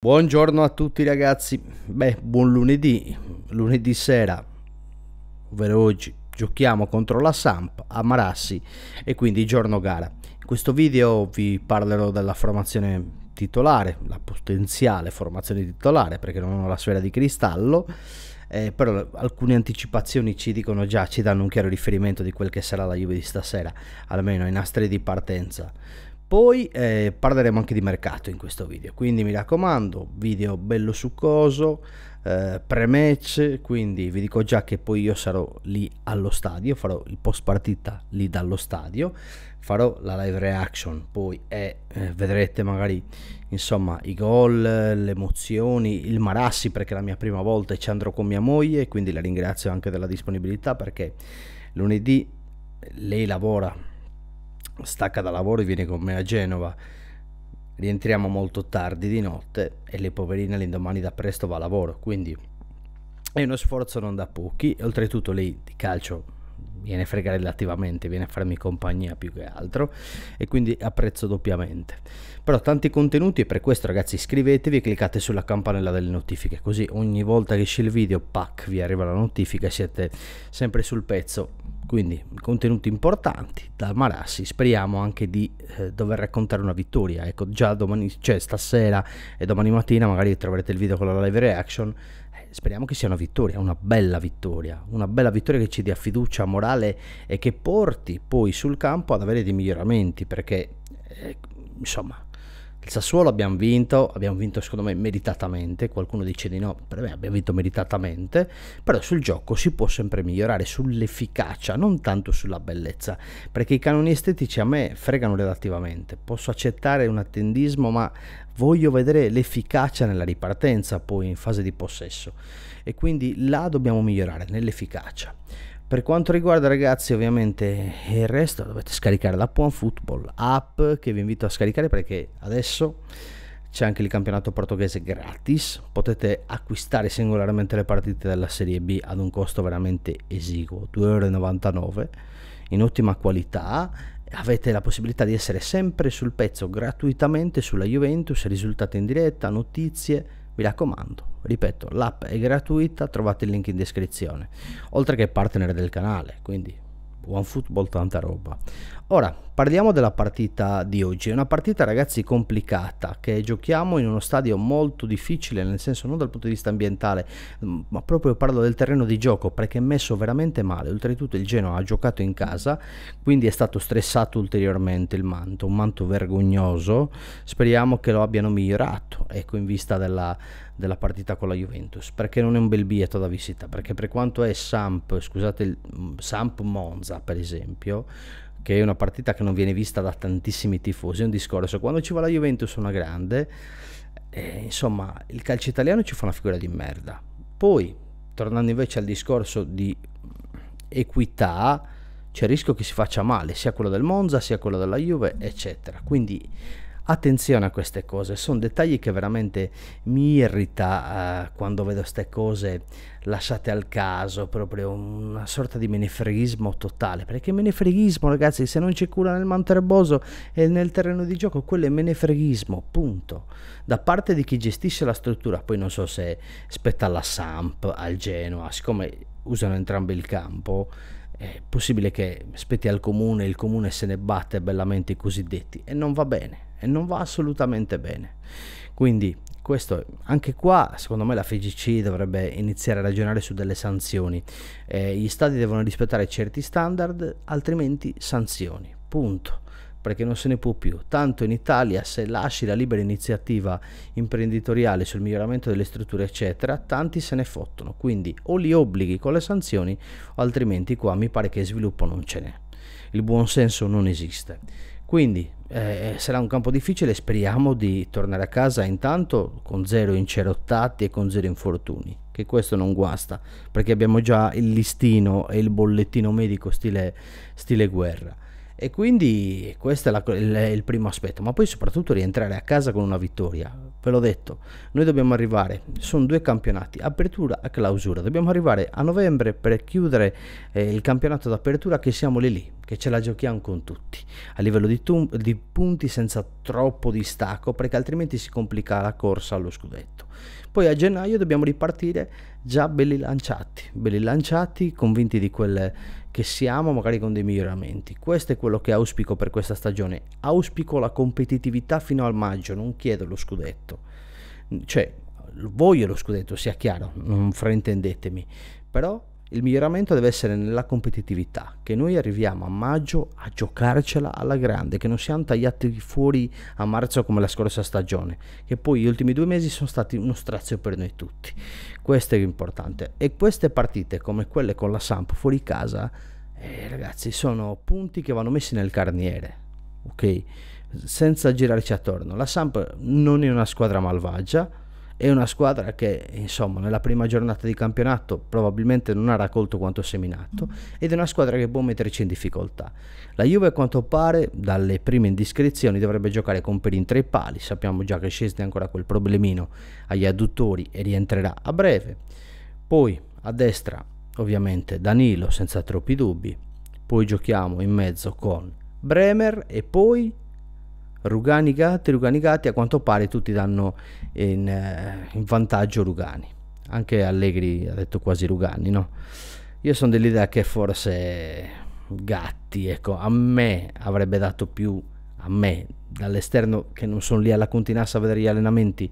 Buongiorno a tutti ragazzi, beh buon lunedì, lunedì sera, ovvero oggi, giochiamo contro la Samp a Marassi e quindi giorno gara. In questo video vi parlerò della formazione titolare, la potenziale formazione titolare perché non ho la sfera di cristallo, eh, però alcune anticipazioni ci dicono già, ci danno un chiaro riferimento di quel che sarà la Juve di stasera, almeno ai nastri di partenza. Poi eh, parleremo anche di mercato in questo video, quindi mi raccomando, video bello succoso, eh, pre-match, quindi vi dico già che poi io sarò lì allo stadio, farò il post partita lì dallo stadio, farò la live reaction, poi eh, eh, vedrete magari insomma i gol, le emozioni, il Marassi perché è la mia prima volta e ci andrò con mia moglie, quindi la ringrazio anche della disponibilità perché lunedì lei lavora stacca da lavoro e viene con me a Genova. Rientriamo molto tardi di notte e le poverine l'indomani da presto va a lavoro, quindi è uno sforzo non da pochi. Oltretutto lei di calcio viene a fregare relativamente, viene a farmi compagnia più che altro e quindi apprezzo doppiamente. Però tanti contenuti e per questo ragazzi iscrivetevi e cliccate sulla campanella delle notifiche, così ogni volta che esce il video, pac, vi arriva la notifica e siete sempre sul pezzo. Quindi contenuti importanti dal Marassi, speriamo anche di eh, dover raccontare una vittoria. Ecco, già domani, cioè stasera e domani mattina magari troverete il video con la live reaction speriamo che sia una vittoria, una bella vittoria, una bella vittoria che ci dia fiducia morale e che porti poi sul campo ad avere dei miglioramenti perché eh, insomma il Sassuolo abbiamo vinto, abbiamo vinto secondo me meritatamente, qualcuno dice di no, per me abbiamo vinto meritatamente, però sul gioco si può sempre migliorare, sull'efficacia, non tanto sulla bellezza, perché i canoni estetici a me fregano relativamente, posso accettare un attendismo ma voglio vedere l'efficacia nella ripartenza poi in fase di possesso e quindi là dobbiamo migliorare nell'efficacia. Per quanto riguarda ragazzi ovviamente il resto dovete scaricare la Puan Football, app che vi invito a scaricare perché adesso c'è anche il campionato portoghese gratis, potete acquistare singolarmente le partite della Serie B ad un costo veramente esiguo, 2,99€ in ottima qualità, avete la possibilità di essere sempre sul pezzo gratuitamente sulla Juventus, risultati in diretta, notizie, mi raccomando, ripeto, l'app è gratuita, trovate il link in descrizione, oltre che partner del canale, quindi buon football, tanta roba. Ora, Parliamo della partita di oggi, è una partita ragazzi complicata che giochiamo in uno stadio molto difficile, nel senso non dal punto di vista ambientale, mm, ma proprio parlo del terreno di gioco perché è messo veramente male, oltretutto il Genoa ha giocato in casa, quindi è stato stressato ulteriormente il manto, un manto vergognoso, speriamo che lo abbiano migliorato, ecco in vista della, della partita con la Juventus, perché non è un bel biglietto da visita, perché per quanto è Samp, scusate, mm, Samp Monza per esempio, che è una partita che non viene vista da tantissimi tifosi, è un discorso. Quando ci va la Juventus una grande, eh, insomma, il calcio italiano ci fa una figura di merda. Poi, tornando invece al discorso di equità, c'è il rischio che si faccia male, sia quello del Monza, sia quello della Juve, eccetera. Quindi Attenzione a queste cose, sono dettagli che veramente mi irrita eh, quando vedo queste cose lasciate al caso, proprio una sorta di menefreghismo totale, perché menefreghismo ragazzi se non c'è cura nel manto erboso e nel terreno di gioco, quello è menefreghismo, punto. Da parte di chi gestisce la struttura, poi non so se spetta alla Samp, al Genoa, siccome usano entrambi il campo, è possibile che spetti al comune, il comune se ne batte bellamente i cosiddetti e non va bene e non va assolutamente bene. Quindi questo, anche qua secondo me la FGC dovrebbe iniziare a ragionare su delle sanzioni. Eh, gli stati devono rispettare certi standard, altrimenti sanzioni. Punto perché non se ne può più. Tanto in Italia se lasci la libera iniziativa imprenditoriale sul miglioramento delle strutture, eccetera, tanti se ne fottono. Quindi o li obblighi con le sanzioni, o altrimenti qua mi pare che sviluppo non ce n'è. Il buonsenso non esiste. Quindi eh, sarà un campo difficile, speriamo di tornare a casa intanto con zero incerottati e con zero infortuni, che questo non guasta, perché abbiamo già il listino e il bollettino medico stile, stile guerra. E quindi questo è la, il, il primo aspetto, ma poi soprattutto rientrare a casa con una vittoria. Ve l'ho detto, noi dobbiamo arrivare, sono due campionati, apertura e clausura, dobbiamo arrivare a novembre per chiudere eh, il campionato d'apertura che siamo lì lì, che ce la giochiamo con tutti, a livello di, di, punti senza troppo distacco, perché altrimenti si complica la corsa allo scudetto. Poi a gennaio dobbiamo ripartire già belli lanciati, belli lanciati, convinti di quelle che siamo, magari con dei miglioramenti. Questo è quello che auspico per questa stagione. Auspico la competitività fino al maggio, non chiedo lo scudetto. Cioè, voglio lo scudetto, sia chiaro, non fraintendetemi, però il miglioramento deve essere nella competitività, che noi arriviamo a maggio a giocarcela alla grande, che non siamo tagliati fuori a marzo come la scorsa stagione, che poi gli ultimi due mesi sono stati uno strazio per noi tutti. Questo è importante. E queste partite, come quelle con la Samp fuori casa, eh, ragazzi, sono punti che vanno messi nel carniere, ok? Senza girarci attorno. La Samp non è una squadra malvagia è una squadra che insomma nella prima giornata di campionato probabilmente non ha raccolto quanto seminato mm. ed è una squadra che può metterci in difficoltà. La Juve a quanto pare dalle prime indiscrezioni dovrebbe giocare con Perin in tre pali, sappiamo già che Scesni ha ancora quel problemino agli adduttori e rientrerà a breve. Poi a destra ovviamente Danilo senza troppi dubbi, poi giochiamo in mezzo con Bremer e poi Rugani Gatti, Rugani Gatti, a quanto pare tutti danno in, eh, in vantaggio Rugani. Anche Allegri ha detto quasi Rugani, no? Io sono dell'idea che forse Gatti, ecco, a me avrebbe dato più, a me dall'esterno che non sono lì alla continassa a vedere gli allenamenti,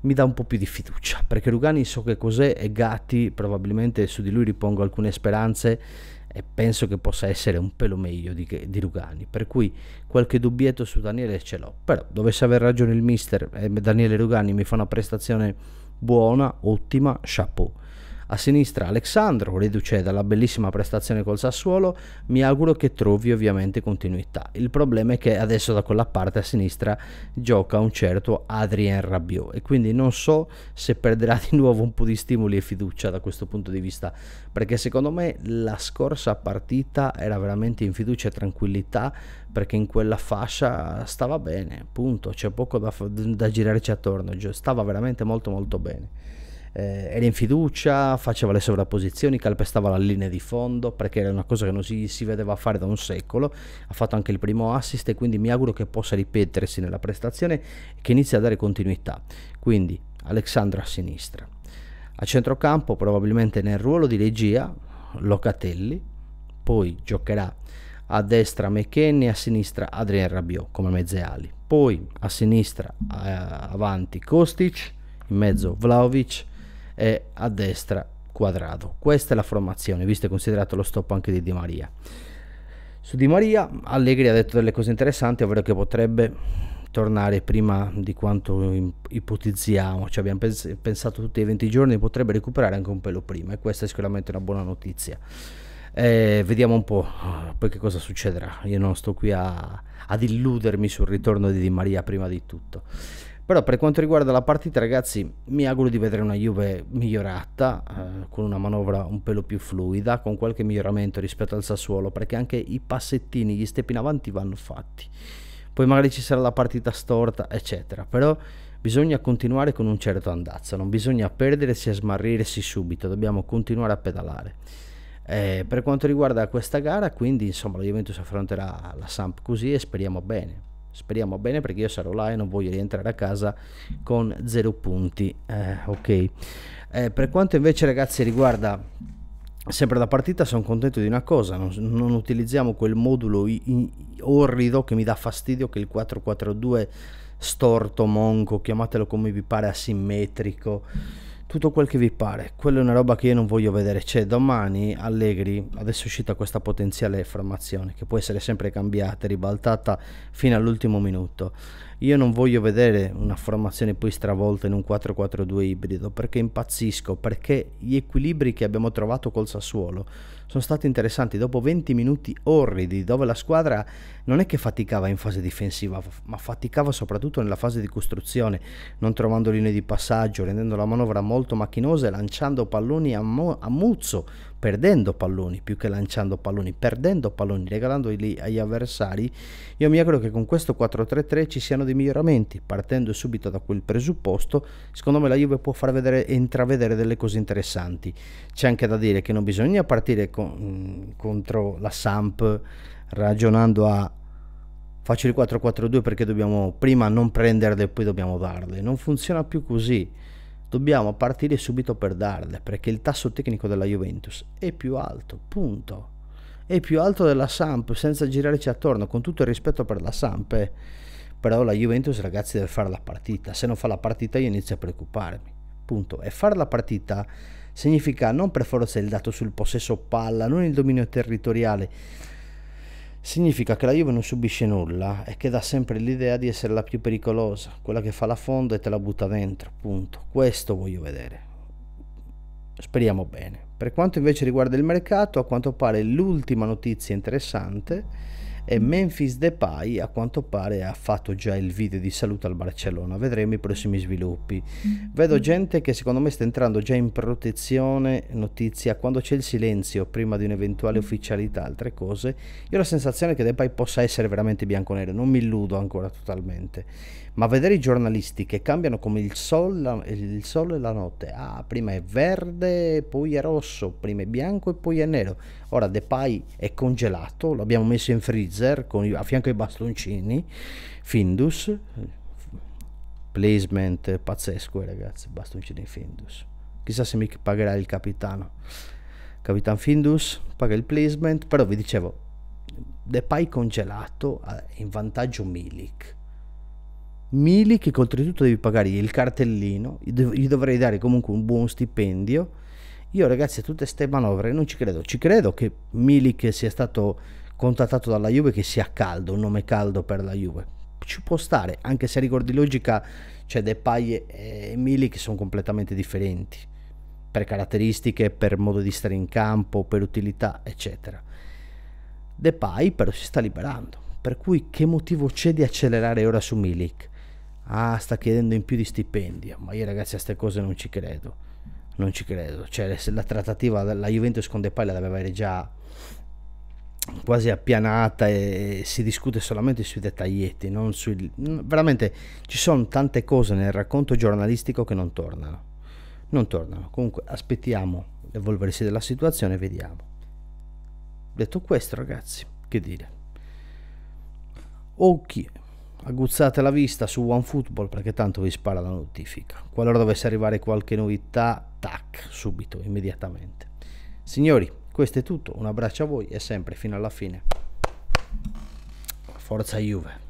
mi dà un po' più di fiducia, perché Rugani so che cos'è e Gatti probabilmente su di lui ripongo alcune speranze e penso che possa essere un pelo meglio di, di Lugani, per cui qualche dubbietto su Daniele ce l'ho, però dovesse aver ragione il mister e eh, Daniele Lugani mi fa una prestazione buona, ottima, chapeau. A sinistra Alexandro, reduce dalla bellissima prestazione col Sassuolo, mi auguro che trovi ovviamente continuità. Il problema è che adesso da quella parte a sinistra gioca un certo Adrien Rabiot e quindi non so se perderà di nuovo un po' di stimoli e fiducia da questo punto di vista, perché secondo me la scorsa partita era veramente in fiducia e tranquillità perché in quella fascia stava bene, punto, c'è poco da, da girarci attorno, stava veramente molto molto bene eh, era in fiducia, faceva le sovrapposizioni, calpestava la linea di fondo perché era una cosa che non si, si vedeva fare da un secolo, ha fatto anche il primo assist e quindi mi auguro che possa ripetersi nella prestazione e che inizi a dare continuità. Quindi Alexandro a sinistra. A centrocampo probabilmente nel ruolo di regia Locatelli, poi giocherà a destra McKenny, a sinistra Adrien Rabiot come mezzeali, poi a sinistra eh, avanti Kostic, in mezzo Vlaovic, e a destra quadrato. Questa è la formazione, visto e considerato lo stop anche di Di Maria. Su Di Maria Allegri ha detto delle cose interessanti, ovvero che potrebbe tornare prima di quanto ipotizziamo, cioè abbiamo pensato tutti i 20 giorni, potrebbe recuperare anche un pelo prima e questa è sicuramente una buona notizia. Eh, vediamo un po' ah, poi che cosa succederà. Io non sto qui a, ad illudermi sul ritorno di Di Maria prima di tutto. Però per quanto riguarda la partita, ragazzi, mi auguro di vedere una Juve migliorata, eh, con una manovra un pelo più fluida, con qualche miglioramento rispetto al Sassuolo, perché anche i passettini, gli step in avanti vanno fatti. Poi magari ci sarà la partita storta, eccetera. Però bisogna continuare con un certo andazzo, non bisogna perdersi e smarrirsi subito, dobbiamo continuare a pedalare. Eh, per quanto riguarda questa gara, quindi insomma la Juventus affronterà la Samp così e speriamo bene. Speriamo bene perché io sarò là e non voglio rientrare a casa con zero punti. Eh, ok. Eh, per quanto invece ragazzi riguarda sempre la partita sono contento di una cosa, non, non utilizziamo quel modulo i, i, orrido che mi dà fastidio che il 442 storto, monco, chiamatelo come vi pare asimmetrico tutto quel che vi pare. Quella è una roba che io non voglio vedere. C'è domani Allegri, adesso è uscita questa potenziale formazione che può essere sempre cambiata, ribaltata fino all'ultimo minuto. Io non voglio vedere una formazione poi stravolta in un 4-4-2 ibrido perché impazzisco, perché gli equilibri che abbiamo trovato col Sassuolo sono stati interessanti dopo 20 minuti orridi dove la squadra non è che faticava in fase difensiva, ma faticava soprattutto nella fase di costruzione, non trovando linee di passaggio, rendendo la manovra molto macchinosa e lanciando palloni a, mo- a muzzo, perdendo palloni più che lanciando palloni, perdendo palloni, regalandoli agli avversari. Io mi auguro che con questo 4-3-3 ci siano dei dei miglioramenti, partendo subito da quel presupposto, secondo me la Juve può far vedere, e intravedere delle cose interessanti. C'è anche da dire che non bisogna partire con, mm, contro la Samp ragionando a faccio il 4-4-2 perché dobbiamo prima non prenderle e poi dobbiamo darle. Non funziona più così. Dobbiamo partire subito per darle perché il tasso tecnico della Juventus è più alto, punto. È più alto della Samp senza girarci attorno, con tutto il rispetto per la Samp. Eh però la Juventus ragazzi deve fare la partita, se non fa la partita io inizio a preoccuparmi, punto. E fare la partita significa non per forza il dato sul possesso palla, non il dominio territoriale, significa che la Juve non subisce nulla e che dà sempre l'idea di essere la più pericolosa, quella che fa la fonda e te la butta dentro, punto. Questo voglio vedere. Speriamo bene. Per quanto invece riguarda il mercato, a quanto pare l'ultima notizia interessante e Memphis Depay a quanto pare ha fatto già il video di saluto al Barcellona, vedremo i prossimi sviluppi. Mm. Vedo gente che secondo me sta entrando già in protezione, notizia, quando c'è il silenzio prima di un'eventuale mm. ufficialità, altre cose, io ho la sensazione che Depay possa essere veramente bianco-nero, non mi illudo ancora totalmente, ma vedere i giornalisti che cambiano come il, sol, la, il sole e la notte, ah, prima è verde, poi è rosso, prima è bianco e poi è nero. Ora Depay è congelato, l'abbiamo messo in freezer con, a fianco ai bastoncini, Findus, placement pazzesco eh, ragazzi, bastoncini Findus. Chissà se mi pagherà il capitano. Capitan Findus paga il placement, però vi dicevo, Depay congelato eh, in vantaggio Milik Milik che oltretutto devi pagare il cartellino, gli dovrei dare comunque un buon stipendio. Io ragazzi a tutte queste manovre non ci credo, ci credo che Milik sia stato contattato dalla Juve che sia caldo, un nome caldo per la Juve. Ci può stare, anche se a rigor di logica cioè Depay e Milik sono completamente differenti per caratteristiche, per modo di stare in campo, per utilità, eccetera. De Depay però si sta liberando, per cui che motivo c'è di accelerare ora su Milik? ah sta chiedendo in più di stipendio ma io ragazzi a queste cose non ci credo non ci credo cioè la trattativa la Juventus con Depay l'aveva già quasi appianata e si discute solamente sui dettaglietti non sui, veramente ci sono tante cose nel racconto giornalistico che non tornano non tornano comunque aspettiamo l'evolversi della situazione e vediamo detto questo ragazzi che dire ok Aguzzate la vista su OneFootball perché tanto vi spara la notifica. Qualora dovesse arrivare qualche novità, tac, subito, immediatamente. Signori, questo è tutto, un abbraccio a voi e sempre fino alla fine. Forza Juve.